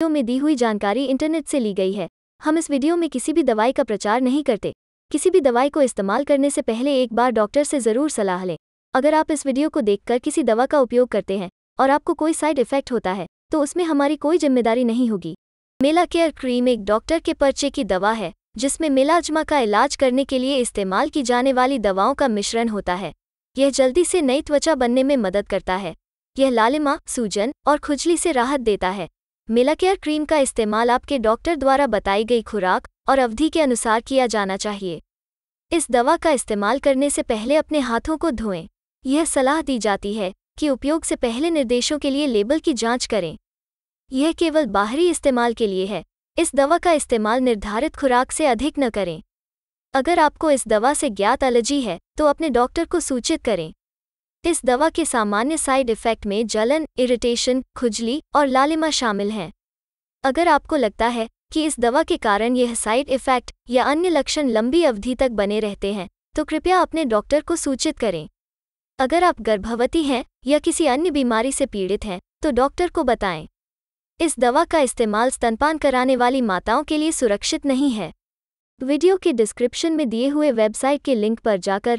video में दी हुई जानकारी इंटरनेट से ली गई है हम इस वीडियो में किसी भी दवाई का प्रचार नहीं करते किसी भी दवाई को इस्तेमाल करने से पहले एक बार डॉक्टर से ज़रूर सलाह लें अगर आप इस वीडियो को देखकर किसी दवा का उपयोग करते हैं और आपको कोई साइड इफेक्ट होता है तो उसमें हमारी कोई जिम्मेदारी नहीं होगी मेला केयर क्रीम एक डॉक्टर के पर्चे की दवा है जिसमें मेलाजमा का इलाज करने के लिए इस्तेमाल की जाने वाली दवाओं का मिश्रण होता है यह जल्दी से नई त्वचा बनने में मदद करता है यह लालिमा सूजन और खुजली से राहत देता है मिलाकेयर क्रीम का इस्तेमाल आपके डॉक्टर द्वारा बताई गई खुराक और अवधि के अनुसार किया जाना चाहिए इस दवा का इस्तेमाल करने से पहले अपने हाथों को धोएं यह सलाह दी जाती है कि उपयोग से पहले निर्देशों के लिए लेबल की जांच करें यह केवल बाहरी इस्तेमाल के लिए है इस दवा का इस्तेमाल निर्धारित खुराक से अधिक न करें अगर आपको इस दवा से ज्ञात एलर्जी है तो अपने डॉक्टर को सूचित करें इस दवा के सामान्य साइड इफ़ेक्ट में जलन इरिटेशन खुजली और लालिमा शामिल हैं अगर आपको लगता है कि इस दवा के कारण यह साइड इफ़ेक्ट या अन्य लक्षण लंबी अवधि तक बने रहते हैं तो कृपया अपने डॉक्टर को सूचित करें अगर आप गर्भवती हैं या किसी अन्य बीमारी से पीड़ित हैं तो डॉक्टर को बताएं इस दवा का इस्तेमाल स्तनपान कराने वाली माताओं के लिए सुरक्षित नहीं है वीडियो के डिस्क्रिप्शन में दिए हुए वेबसाइट के लिंक पर जाकर